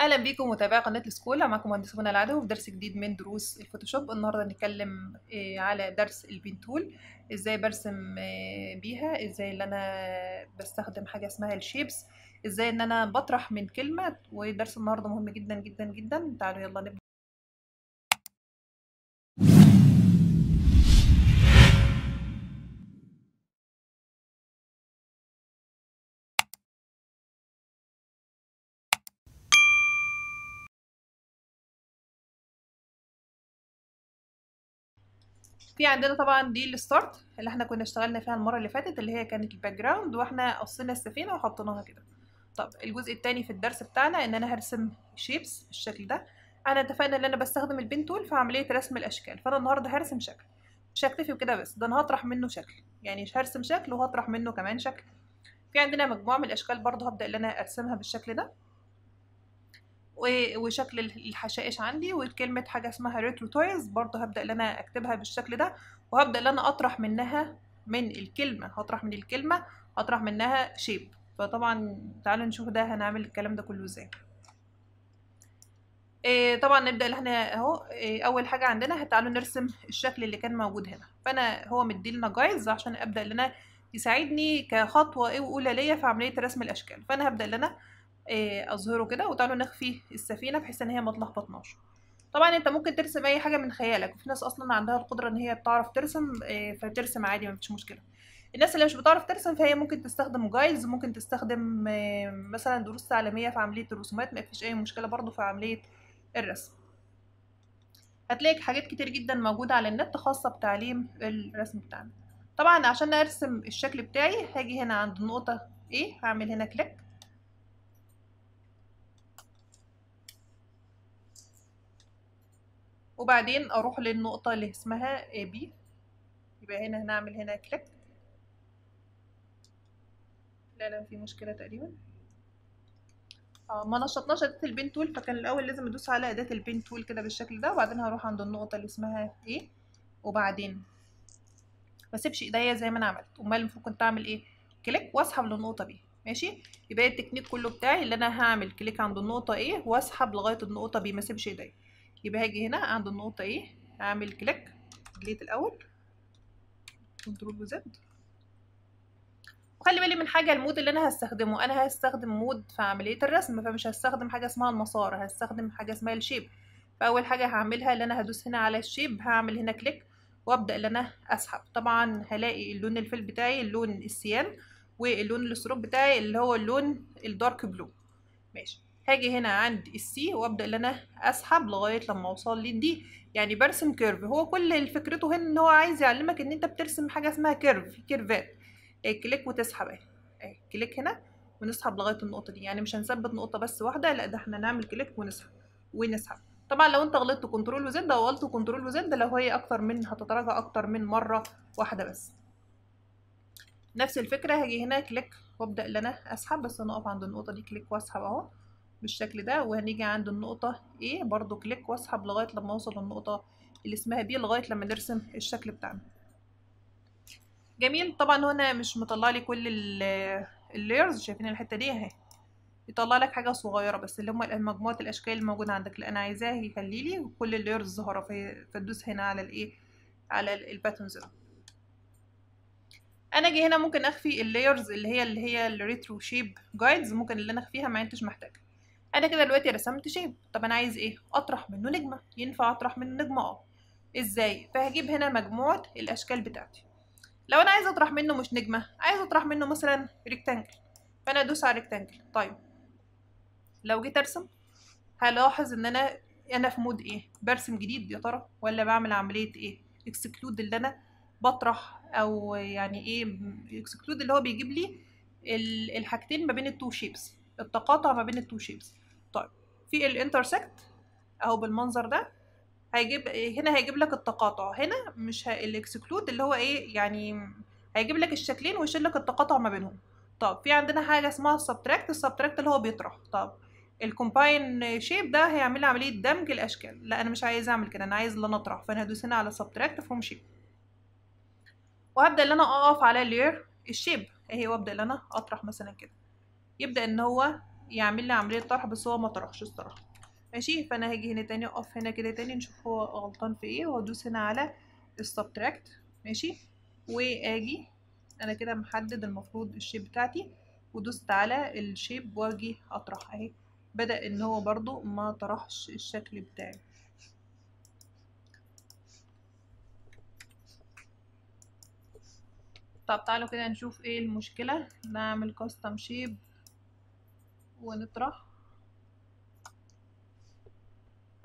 اهلا بيكم متابعي قناه السكول معاكم مهندس منى العدو في درس جديد من دروس الفوتوشوب النهارده هنتكلم آه، على درس البين تول ازاي برسم آه، بيها ازاي ان انا بستخدم حاجه اسمها الشيبس ازاي ان انا بطرح من كلمه ودرس النهارده مهم جدا جدا جدا تعالوا يلا نبدا في عندنا طبعا دي الستارت اللي احنا كنا اشتغلنا فيها المره اللي فاتت اللي هي كانت الباك جراوند واحنا قصينا السفينه وحطيناها كده طب الجزء الثاني في الدرس بتاعنا ان انا هرسم شيبس بالشكل ده انا اتفقنا ان انا بستخدم البين تول في عمليه رسم الاشكال فانا النهارده هرسم شكل مش هكتفي بكده بس ده انا هطرح منه شكل يعني مش هرسم شكل وهطرح منه كمان شكل في عندنا مجموعه من الاشكال برضه هبدا ان انا ارسمها بالشكل ده وشكل الحشائش عندي وكلمة حاجة اسمها ريترو تويز برضو هبدأ ان انا اكتبها بالشكل ده وهبدأ ان انا اطرح منها من الكلمة هطرح من الكلمة هطرح منها شيب فطبعا تعالوا نشوف ده هنعمل الكلام ده كله ازاي إيه طبعا نبدا ان احنا اهو إيه اول حاجه عندنا تعالوا نرسم الشكل اللي كان موجود هنا فانا هو مديلنا جايز عشان ابدا ان انا يساعدني كخطوه اولى ليا في عمليه رسم الاشكال فانا هبدا ان انا آه، اظهره كده وتعالوا نخفي السفينه بحيث ان هي ما تلخبطناش طبعا انت ممكن ترسم اي حاجه من خيالك وفي ناس اصلا عندها القدره ان هي بتعرف ترسم آه، فترسم عادي ما فيش مشكله الناس اللي مش بتعرف ترسم فهي ممكن تستخدم جايدز ممكن تستخدم آه، مثلا دروس تعليميه في عمليه الرسومات ما فيش اي مشكله برضو في عمليه الرسم هتلاقي حاجات كتير جدا موجوده على النت خاصه بتعليم الرسم بتاعنا طبعا عشان ارسم الشكل بتاعي هاجي هنا عند النقطه ايه هعمل هنا كليك وبعدين اروح للنقطة اللي اسمها بي يبقى هنا هنعمل هنا كليك لا لا في مشكلة تقريبا اه ما نشطناش اداة البين تول فكان الاول لازم ادوس على اداة البين تول كده بالشكل ده وبعدين هروح عند النقطة اللي اسمها ايه وبعدين مسيبش ايديا زي ما انا عملت امال المفروض كنت اعمل ايه كليك واسحب للنقطة بي ماشي يبقى التكنيك كله بتاعي اللي انا هعمل كليك عند النقطة ايه واسحب لغاية النقطة بي مسيبش ايديا يبقى هاجي هنا عند النقطة ايه هعمل كليك ديليت الأول كنترول وزد وخلي بالي من حاجة المود اللي أنا هستخدمه أنا هستخدم مود في عملية الرسم فمش هستخدم حاجة اسمها المسار هستخدم حاجة اسمها الشيب فأول حاجة هعملها اللي أنا هدوس هنا على الشيب هعمل هنا كليك وابدا ان انا اسحب طبعا هلاقي اللون الفيل بتاعي اللون السيان واللون السروب بتاعي اللي هو اللون الدارك بلو ماشي هاجي هنا عند السي وابدا ان انا اسحب لغايه لما اوصل للدي يعني برسم كيرف هو كل فكرته هنا ان هو عايز يعلمك ان انت بترسم حاجه اسمها كيرف كيرفات كليك وتسحب اهي اهي كليك هنا ونسحب لغايه النقطه دي يعني مش هنثبت نقطه بس واحده لا ده احنا نعمل كليك ونسحب ونسحب طبعا لو انت غلطت كنترول وزد او غلطت كنترول وزد لو هي اكتر من هتتراجع اكتر من مره واحده بس نفس الفكره هاجي هنا كليك وابدا ان انا اسحب بس انا اقف عند النقطه دي كليك واسحب اهو بالشكل ده وهنيجي عند النقطة ايه برضو كليك واسحب لغاية لما اوصل للنقطة اللي اسمها B لغاية لما نرسم الشكل بتاعنا جميل طبعا هنا مش مطلع لي كل اللايرز شايفين الحتة دي اهي يطلع لك حاجة صغيرة بس اللي هم مجموعة الاشكال الموجودة عندك اللي انا عايزاه يخلي لي كل اللايرز ظاهرة فتدوس هنا على الايه على الباتنز انا جي هنا ممكن اخفي اللايرز اللي هي اللي هي الريترو شيب جايدز ممكن اللي انا اخفيها ما انتش محتاجه انا كده دلوقتي رسمت شيب طب انا عايز ايه اطرح منه نجمه ينفع اطرح منه نجمه اه ازاي فهجيب هنا مجموعه الاشكال بتاعتي لو انا عايز اطرح منه مش نجمه عايز اطرح منه مثلا ريكتانجل فانا ادوس على ريكتانجل طيب لو جيت ارسم هلاحظ ان انا انا في مود ايه برسم جديد يا ترى ولا بعمل عمليه ايه اكسكلود اللي انا بطرح او يعني ايه اكسكلود اللي هو بيجيب لي الحاجتين ما بين التو شيبس التقاطع ما بين التو شيبس طيب في الانترسكت اهو بالمنظر ده هيجيب هنا هيجيب لك التقاطع هنا مش الاكسكلود اللي هو ايه يعني هيجيب لك الشكلين ويشيل لك التقاطع ما بينهم طب في عندنا حاجه اسمها السبتراكت السبتراكت اللي هو بيطرح طب الكومباين شيب ده هيعمل لي عمليه دمج الاشكال لا انا مش عايز اعمل كده انا عايز اللي انا اطرح فانا هدوس هنا على سبتراكت فروم شيب وهبدا ان انا اقف على لير الشيب اهي وابدا ان انا اطرح مثلا كده يبدا ان هو يعمل لي عمليه طرح بس هو ما طرحش الصراحه ماشي فانا هاجي هنا تاني اقف هنا كده تاني نشوف هو غلطان في ايه وادوس هنا على السبتراكت ماشي واجي انا كده محدد المفروض الشيب بتاعتي ودوست على الشيب واجي اطرح اهي بدا ان هو برضو ما طرحش الشكل بتاعي طب تعالوا كده نشوف ايه المشكله نعمل كاستم شيب ونطرح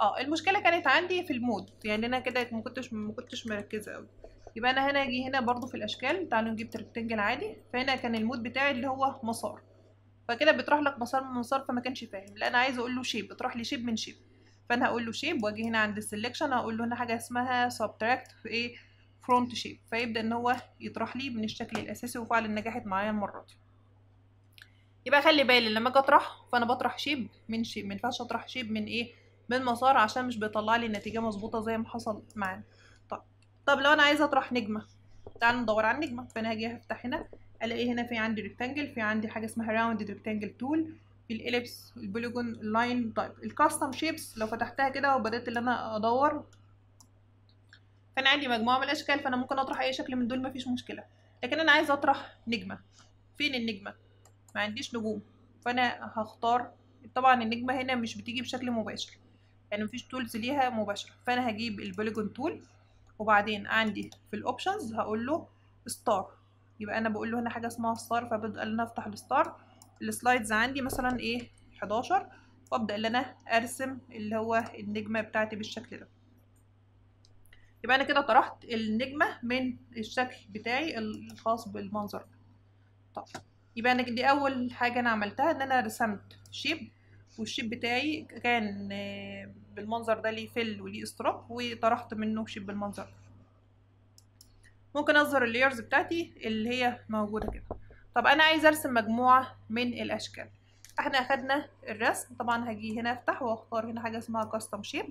اه المشكله كانت عندي في المود يعني انا كده ما كنتش ما كنتش مركزه قوي يبقى انا هنا اجي هنا برضو في الاشكال تعالوا نجيب تركتنجل عادي فهنا كان المود بتاعي اللي هو مسار فكده بيطرح لك مسار من مسار فما كانش فاهم لا انا عايزه اقول له شيب بتروح لي شيب من شيب فانا هقول له شيب واجي هنا عند السلكشن هقول له هنا حاجه اسمها سبتراكت في ايه فرونت شيب فيبدا ان هو يطرح لي من الشكل الاساسي وفعلا نجحت معايا المره دي يبقى خلي بالي لما اجي اطرح فانا بطرح شيب من شيب ما ينفعش اطرح شيب من ايه من مسار عشان مش بيطلع لي نتيجه مظبوطه زي ما حصل معانا طب طب لو انا عايزه اطرح نجمه تعال ندور على النجمه فانا هاجي افتح هنا الاقي هنا في عندي ريكتانجل في عندي حاجه اسمها راوند ريكتانجل تول في الاليبس البوليجون اللاين طيب الكاستم شيبس لو فتحتها كده وبدات ان انا ادور فانا عندي مجموعه من الاشكال فانا ممكن اطرح اي شكل من دول مفيش مشكله لكن انا عايزه اطرح نجمه فين النجمه ما عنديش نجوم فانا هختار طبعا النجمه هنا مش بتيجي بشكل مباشر يعني مفيش تولز ليها مباشره فانا هجيب البوليجون تول وبعدين عندي في الاوبشنز هقول له ستار يبقى انا بقول له هنا حاجه اسمها ستار فببدا ان انا افتح الستار السلايدز عندي مثلا ايه 11 وابدا ان انا ارسم اللي هو النجمه بتاعتي بالشكل ده يبقى انا كده طرحت النجمه من الشكل بتاعي الخاص بالمنظر ده طب يبقى انا دي اول حاجه انا عملتها ان انا رسمت شيب والشيب بتاعي كان آه، بالمنظر ده ليه فل وليه استراب وطرحت منه شيب بالمنظر ده ممكن اظهر اللييرز بتاعتي اللي هي موجوده كده طب انا عايزه ارسم مجموعه من الاشكال احنا اخدنا الرسم طبعا هجي هنا افتح واختار هنا حاجه اسمها كاستم شيب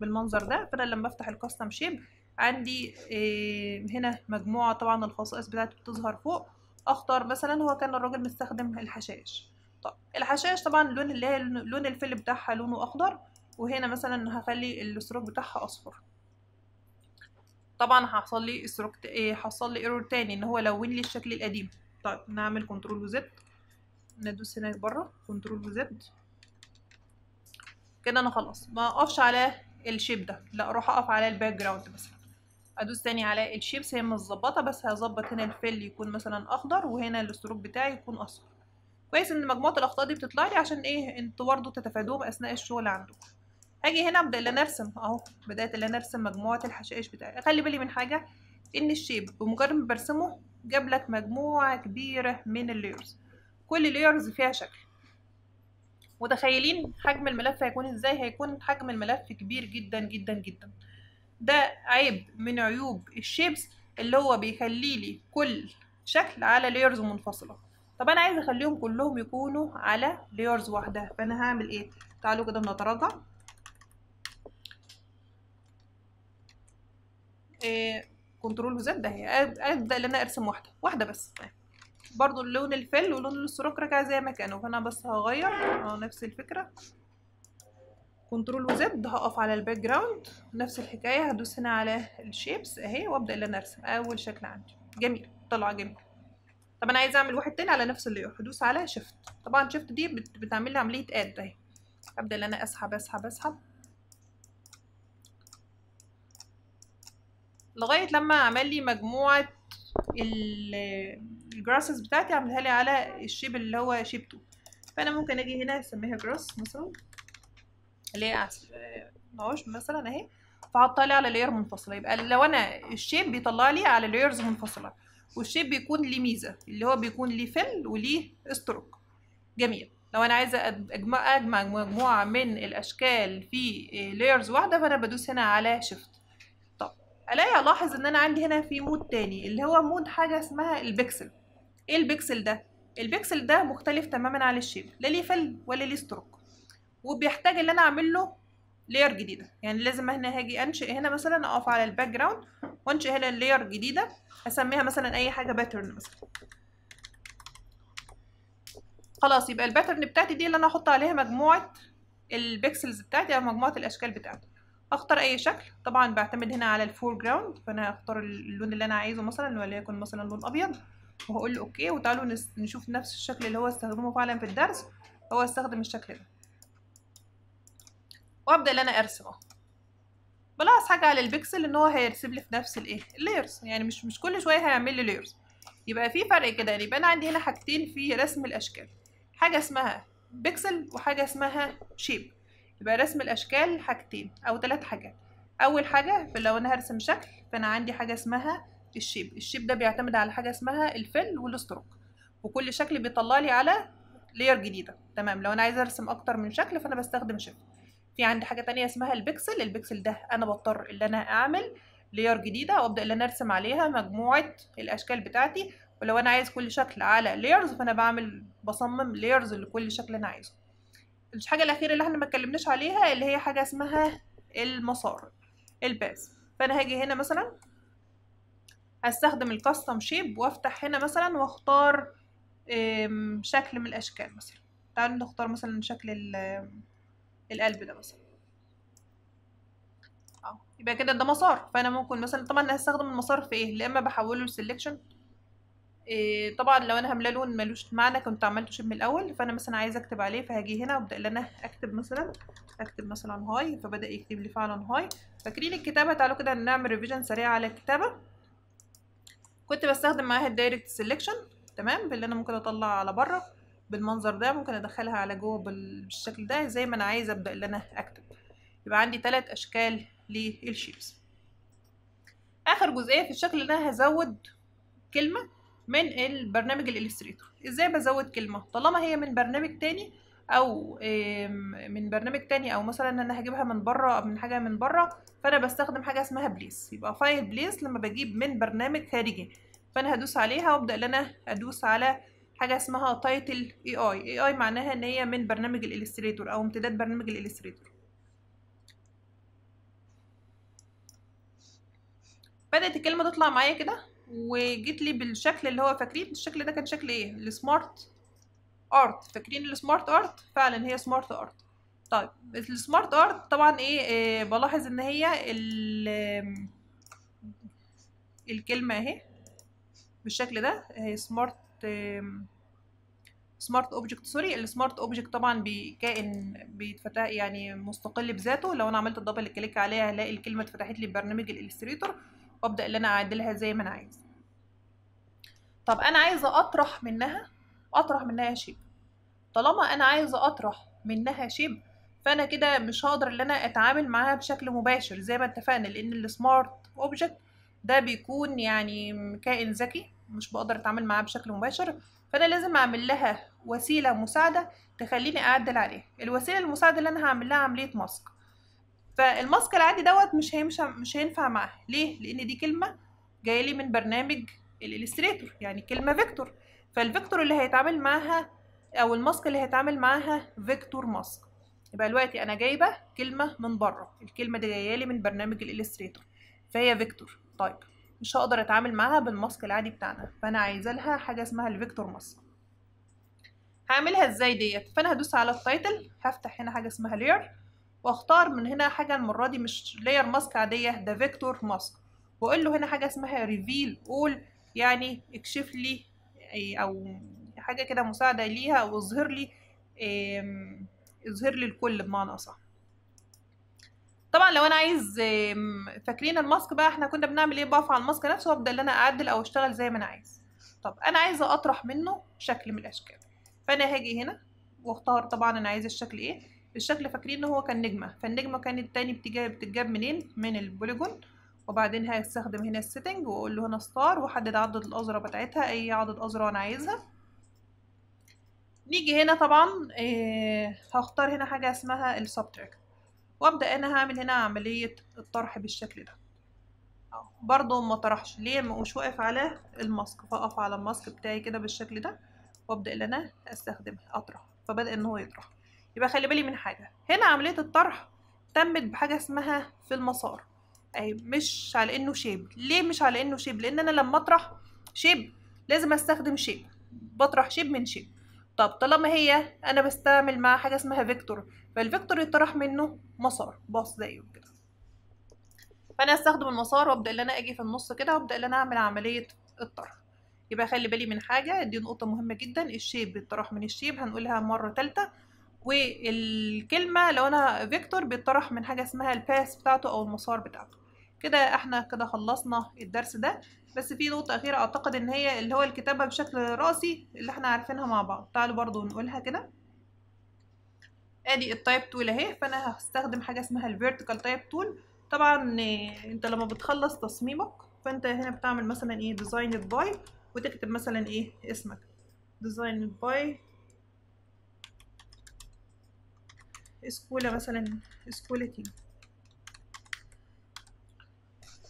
بالمنظر ده فانا لما افتح الكاستم شيب عندي آه، هنا مجموعه طبعا الخصائص بتاعتي بتظهر فوق اختار مثلا هو كان الراجل مستخدم الحشائش طب الحشائش طبعا اللون اللي هي لون الفيل بتاعها لونه اخضر وهنا مثلا هخلي الاستروك بتاعها اصفر طبعا هحصل لي سروج حصل لي ايرور تاني ان هو لون لي الشكل القديم طيب نعمل كنترول وزد ندوس هنا بره كنترول وزد كده انا خلاص ما اقفش على الشيب ده لا اروح اقف على الباك جراوند مثلا ادوس تاني على الشيبس هي متظبطه بس هظبط هنا الفل يكون مثلا اخضر وهنا السلوك بتاعي يكون اصفر كويس ان مجموعه الاخطاء دي بتطلع لي عشان ايه انتوا برضه تتفادوهم اثناء الشغل عندكم هاجي هنا ابدا ان ارسم اهو بدات ان ارسم مجموعه الحشائش بتاعي خلي بالي من حاجه ان الشيب بمجرد ما برسمه جاب لك مجموعه كبيره من الليرز كل ليرز فيها شكل متخيلين حجم الملف هيكون ازاي هيكون حجم الملف كبير جدا جدا جدا ده عيب من عيوب الشيبس اللي هو بيخلي لي كل شكل على ليرز منفصله طب انا عايزه اخليهم كلهم يكونوا على ليرز واحده فانا هعمل ايه تعالوا كده بنتراجع إيه كنترول وزد هي ابدا ان انا ارسم واحده واحده بس طيب. برضو اللون الفل ولون السروك رجع زي ما كانوا فانا بس هغير اهو نفس الفكره كنترول وزد هقف على الباك جراوند نفس الحكايه هدوس هنا على الشيبس اهي وابدا ان انا ارسم اول شكل عندي جميل طلع جميل طب انا عايزه اعمل واحد تاني على نفس اللي هدوس على شيفت طبعا شيفت دي بتعمل لي عمليه اد اهي ابدا ان انا اسحب اسحب اسحب لغايه لما عمل لي مجموعه الجراسز بتاعتي عملها لي على الشيب اللي هو شيب 2 فانا ممكن اجي هنا اسميها جراس مثلا اللي هي مثلا اهي فحطها لي على لاير منفصله يبقى لو انا الشيب بيطلع لي على لايرز منفصله والشيب بيكون ليه ميزه اللي هو بيكون ليه فل وليه استروك جميل لو انا عايزه اجمع اجمع مجموعه من الاشكال في لايرز واحده فانا بدوس هنا على شيفت طب الاقي الاحظ ان انا عندي هنا في مود تاني اللي هو مود حاجه اسمها البكسل ايه البكسل ده البكسل ده مختلف تماما عن الشيب لا ليه فل ولا ليه ستروك وبيحتاج ان انا اعمل له لير جديده يعني لازم هنا هاجي انشئ هنا مثلا اقف على الباك جراوند وانشئ هنا لير جديده اسميها مثلا اي حاجه باترن مثلا خلاص يبقى الباترن بتاعتي دي اللي انا احط عليها مجموعه البكسلز بتاعتي او مجموعه الاشكال بتاعتي اختار اي شكل طبعا بعتمد هنا على الفور جراوند فانا هختار اللون اللي انا عايزه مثلا وليكن مثلا لون ابيض وهقول له اوكي وتعالوا نشوف نفس الشكل اللي هو استخدمه فعلا في الدرس هو استخدم الشكل ده وابدا ان انا ارسم اهو بلاحظ حاجه على البكسل ان هو هيرسم لي في نفس الايه اللايرز يعني مش مش كل شويه هيعمل لي لايرز يبقى في فرق كده يعني يبقى انا عندي هنا حاجتين في رسم الاشكال حاجه اسمها بكسل وحاجه اسمها شيب يبقى رسم الاشكال حاجتين او ثلاث حاجات اول حاجه لو انا هرسم شكل فانا عندي حاجه اسمها الشيب الشيب ده بيعتمد على حاجه اسمها الفل والستروك وكل شكل بيطلع لي على لير جديده تمام لو انا عايزه ارسم اكتر من شكل فانا بستخدم شيب في عندي حاجه تانية اسمها البكسل البكسل ده انا بضطر ان انا اعمل لير جديده وابدا ان انا ارسم عليها مجموعه الاشكال بتاعتي ولو انا عايز كل شكل على ليرز فانا بعمل بصمم ليرز لكل شكل انا عايزه الحاجه الاخيره اللي احنا ما اتكلمناش عليها اللي هي حاجه اسمها المسار الباس فانا هاجي هنا مثلا هستخدم الكاستم شيب وافتح هنا مثلا واختار شكل من الاشكال مثلا تعالوا نختار مثلا شكل ال القلب ده مثلا اهو يبقى كده ده مسار فانا ممكن مثلا طبعا انا هستخدم المسار في ايه يا اما بحوله لسلكشن إيه طبعا لو انا هملاه لون ملوش معنى كنت عملته شيب من الاول فانا مثلا عايزه اكتب عليه فهاجي هنا وابدا ان انا اكتب مثلا اكتب مثلا هاي فبدا يكتب لي فعلا هاي فاكرين الكتابه تعالوا كده نعمل ريفيجن سريع على الكتابه كنت بستخدم معاها الدايركت سيلكشن تمام باللي انا ممكن اطلع على بره بالمنظر ده ممكن ادخلها على جوه بالشكل ده زي ما انا عايزه ابدا ان انا اكتب يبقى عندي تلات اشكال للشيبس اخر جزئيه في الشكل ان انا هزود كلمه من البرنامج الالستريتور ازاي بزود كلمه طالما هي من برنامج تاني او من برنامج تاني او مثلا ان انا هجيبها من بره او من حاجه من بره فانا بستخدم حاجه اسمها بليس يبقى فايل بليس لما بجيب من برنامج خارجي فانا هدوس عليها وابدا ان انا ادوس على حاجه اسمها تايتل اي اي اي اي معناها ان هي من برنامج الالستريتور او امتداد برنامج الالستريتور بدات الكلمه تطلع معايا كده وجيت لي بالشكل اللي هو فاكرين الشكل ده كان شكل ايه السمارت ارت فاكرين السمارت ارت فعلا هي سمارت ارت طيب السمارت ارت طبعا ايه, إيه بلاحظ ان هي الكلمه اهي بالشكل ده هي سمارت سمارت اوبجكت سوري السمارت اوبجكت طبعا بكائن بيتفتح يعني مستقل بذاته لو انا عملت الدبل كليك عليها هلاقي الكلمه اتفتحت لي ببرنامج الالستريتور وابدا ان انا اعدلها زي ما انا عايز طب انا عايزه اطرح منها اطرح منها شيب طالما انا عايزه اطرح منها شيب فانا كده مش هقدر ان انا اتعامل معاها بشكل مباشر زي ما اتفقنا لان السمارت اوبجكت ده بيكون يعني كائن ذكي مش بقدر اتعامل معاه بشكل مباشر فانا لازم اعمل لها وسيله مساعده تخليني اعدل عليها الوسيله المساعده اللي انا هعمل لها عمليه ماسك فالماسك العادي دوت مش هيمشي مش هينفع معاه ليه لان دي كلمه جايه لي من برنامج الالستريتور يعني كلمه فيكتور فالفيكتور اللي هيتعامل معاها او الماسك اللي هيتعامل معاها فيكتور ماسك يبقى دلوقتي انا جايبه كلمه من بره الكلمه دي جايه لي من برنامج الالستريتور فهي فيكتور طيب مش هقدر اتعامل معاها بالماسك العادي بتاعنا فانا عايزه لها حاجه اسمها الفيكتور ماسك هعملها ازاي ديت فانا هدوس على التايتل هفتح هنا حاجه اسمها لير واختار من هنا حاجه المره دي مش لير ماسك عاديه ده فيكتور ماسك واقول له هنا حاجه اسمها ريفيل اول يعني اكشف لي إيه، او حاجه كده مساعده ليها واظهر لي إيه، اظهر لي الكل بمعنى اصح طبعا لو انا عايز فاكرين الماسك بقى احنا كنا بنعمل ايه بقف على الماسك نفسه وابدا ان انا اعدل او اشتغل زي ما انا عايز طب انا عايزه اطرح منه شكل من الاشكال فانا هاجي هنا واختار طبعا انا عايزه الشكل ايه الشكل فاكرين ان هو كان نجمه فالنجمه كانت تاني بتجاب بتتجاب منين من البوليجون وبعدين هستخدم هنا السيتنج واقول له هنا ستار واحدد عدد الازرار بتاعتها اي عدد ازرار انا عايزها نيجي هنا طبعا إيه هختار هنا حاجه اسمها السبتراكت وابدا انا هعمل هنا عمليه الطرح بالشكل ده برضه ما طرحش ليه مش واقف على الماسك فاقف على الماسك بتاعي كده بالشكل ده وابدا ان انا استخدم اطرح فبدا ان هو يطرح يبقى خلي بالي من حاجه هنا عمليه الطرح تمت بحاجه اسمها في المسار اي مش على انه شيب ليه مش على انه شيب لان انا لما اطرح شيب لازم استخدم شيب بطرح شيب من شيب طب طالما هي انا بستعمل مع حاجه اسمها فيكتور فالفيكتور يطرح منه مسار باص زيه كده فانا استخدم المسار وابدا ان انا اجي في النص كده وابدا ان انا اعمل عمليه الطرح يبقى خلي بالي من حاجه دي نقطه مهمه جدا الشيب بيتطرح من الشيب هنقولها مره ثالثه والكلمه لو انا فيكتور بيتطرح من حاجه اسمها الباس بتاعته او المسار بتاعته كده احنا كده خلصنا الدرس ده بس في نقطة أخيرة أعتقد إن هي اللي هو الكتابة بشكل رأسي اللي احنا عارفينها مع بعض تعالوا برضو نقولها كده ادي التايب تول اهي فانا هستخدم حاجة اسمها الفيرتيكال تايب تول طبعا انت لما بتخلص تصميمك فانت هنا بتعمل مثلا ايه ديزاين باي وتكتب مثلا ايه اسمك ديزاين باي اسكولة مثلا اسكولتي تيم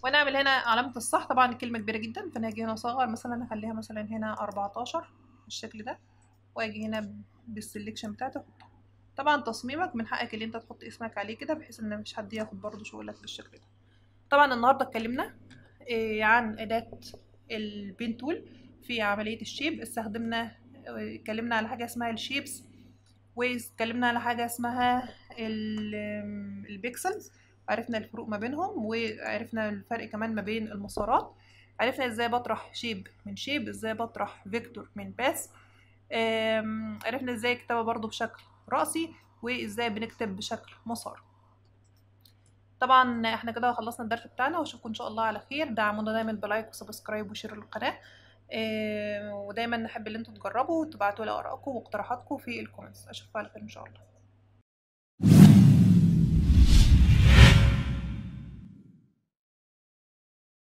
ونعمل هنا علامة الصح طبعا الكلمة كبيرة جدا فانا هجي هنا اصغر مثلا هخليها مثلا هنا اربعتاشر بالشكل ده واجي هنا بالسلكشن بتاعتي احطها طبعا تصميمك من حقك اللي انت تحط اسمك عليه كده بحيث ان مفيش حد ياخد برضه شغلك بالشكل ده طبعا النهارده اتكلمنا آه، عن اداة البين تول في عملية الشيب استخدمنا آه، اتكلمنا على حاجة اسمها الشيبس واتكلمنا على حاجة اسمها البيكسلز عرفنا الفروق ما بينهم وعرفنا الفرق كمان ما بين المسارات عرفنا ازاي بطرح شيب من شيب ازاي بطرح فيكتور من باس عرفنا ازاي الكتابه برضو بشكل رأسي وازاي بنكتب بشكل مسار طبعا احنا كده خلصنا الدرس بتاعنا واشوفكم ان شاء الله على خير دعمونا دايما بلايك وسبسكرايب وشير للقناه ودايما نحب ان انتوا تجربوا وتبعتوا لي ارائكم واقتراحاتكم في الكومنتس اشوفكم على خير ان شاء الله